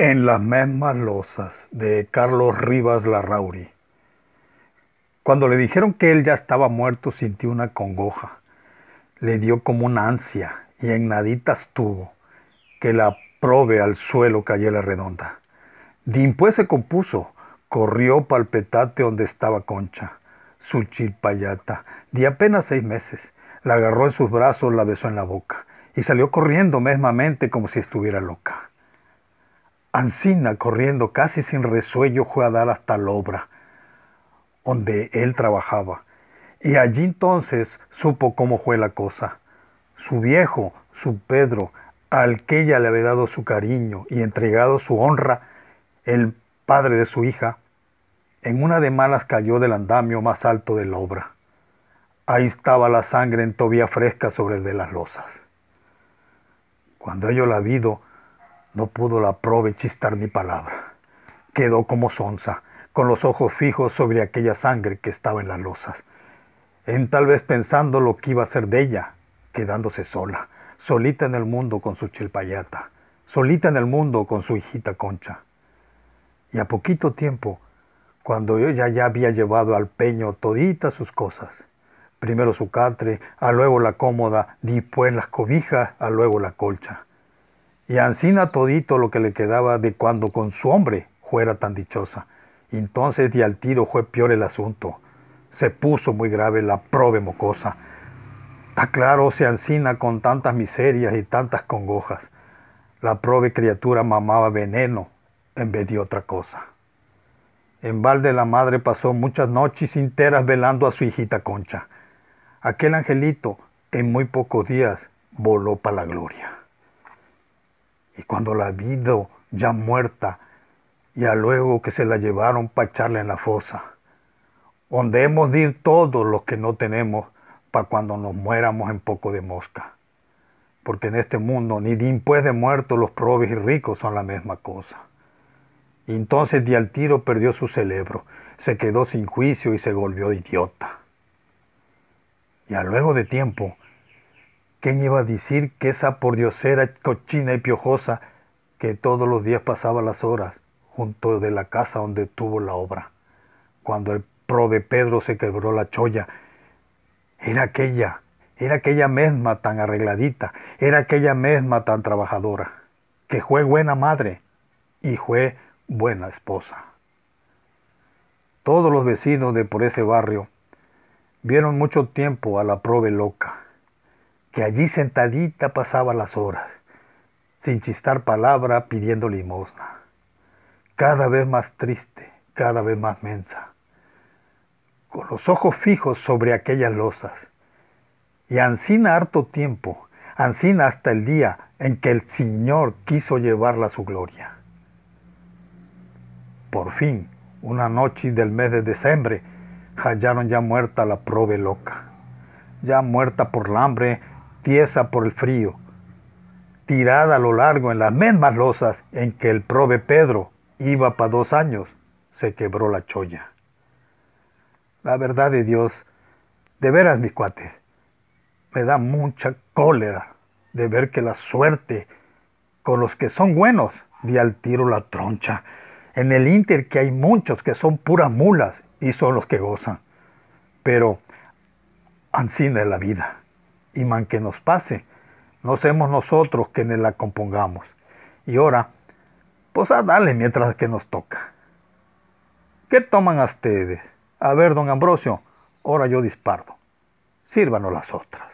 En las mismas losas de Carlos Rivas Larrauri. Cuando le dijeron que él ya estaba muerto, sintió una congoja. Le dio como una ansia y en naditas tuvo que la probe al suelo cayera la redonda. Dimpués se compuso, corrió palpetate donde estaba Concha, su chilpayata, de apenas seis meses. La agarró en sus brazos, la besó en la boca y salió corriendo mesmamente como si estuviera loca. Ancina, corriendo casi sin resuello, fue a dar hasta obra... donde él trabajaba. Y allí entonces supo cómo fue la cosa. Su viejo, su Pedro, al que ella le había dado su cariño y entregado su honra, el padre de su hija, en una de malas cayó del andamio más alto de la obra. Ahí estaba la sangre en tobía fresca sobre el de las losas. Cuando ello la vido, no pudo la prove chistar ni palabra. Quedó como sonza, con los ojos fijos sobre aquella sangre que estaba en las losas. En tal vez pensando lo que iba a ser de ella, quedándose sola, solita en el mundo con su chilpayata, solita en el mundo con su hijita concha. Y a poquito tiempo, cuando ella ya había llevado al peño toditas sus cosas, primero su catre, a luego la cómoda, después pues las cobijas, a luego la colcha y ansina todito lo que le quedaba de cuando con su hombre fuera tan dichosa. Entonces de al tiro fue peor el asunto. Se puso muy grave la probe mocosa. Está claro, se ansina con tantas miserias y tantas congojas. La probe criatura mamaba veneno en vez de otra cosa. En balde la madre pasó muchas noches enteras velando a su hijita Concha. Aquel angelito en muy pocos días voló para la gloria. Y cuando la vido ya muerta, y a luego que se la llevaron para echarla en la fosa, donde hemos de ir todos los que no tenemos para cuando nos muéramos en poco de mosca. Porque en este mundo ni de impuestos de muertos los probes y ricos son la misma cosa. Y entonces de al tiro perdió su cerebro, se quedó sin juicio y se volvió idiota. Y a luego de tiempo, ¿Quién iba a decir que esa pordiosera cochina y piojosa que todos los días pasaba las horas junto de la casa donde tuvo la obra, cuando el prove Pedro se quebró la cholla, era aquella, era aquella mesma tan arregladita, era aquella mesma tan trabajadora, que fue buena madre y fue buena esposa. Todos los vecinos de por ese barrio vieron mucho tiempo a la prove loca que allí sentadita pasaba las horas, sin chistar palabra pidiendo limosna, cada vez más triste, cada vez más mensa, con los ojos fijos sobre aquellas losas. Y ansina harto tiempo, ansina hasta el día en que el Señor quiso llevarla a su gloria. Por fin, una noche del mes de diciembre, hallaron ya muerta la prove loca, ya muerta por la hambre por el frío, tirada a lo largo en las mismas losas en que el prove Pedro iba para dos años, se quebró la cholla. La verdad de Dios, de veras mis cuates, me da mucha cólera de ver que la suerte con los que son buenos di al tiro la troncha. En el Inter que hay muchos que son puras mulas y son los que gozan. Pero ansina la vida y man que nos pase, no seamos nosotros quienes la compongamos. Y ahora, pues a ah, dale mientras que nos toca. ¿Qué toman a ustedes? A ver, don Ambrosio, ahora yo disparo. Sírvanos las otras.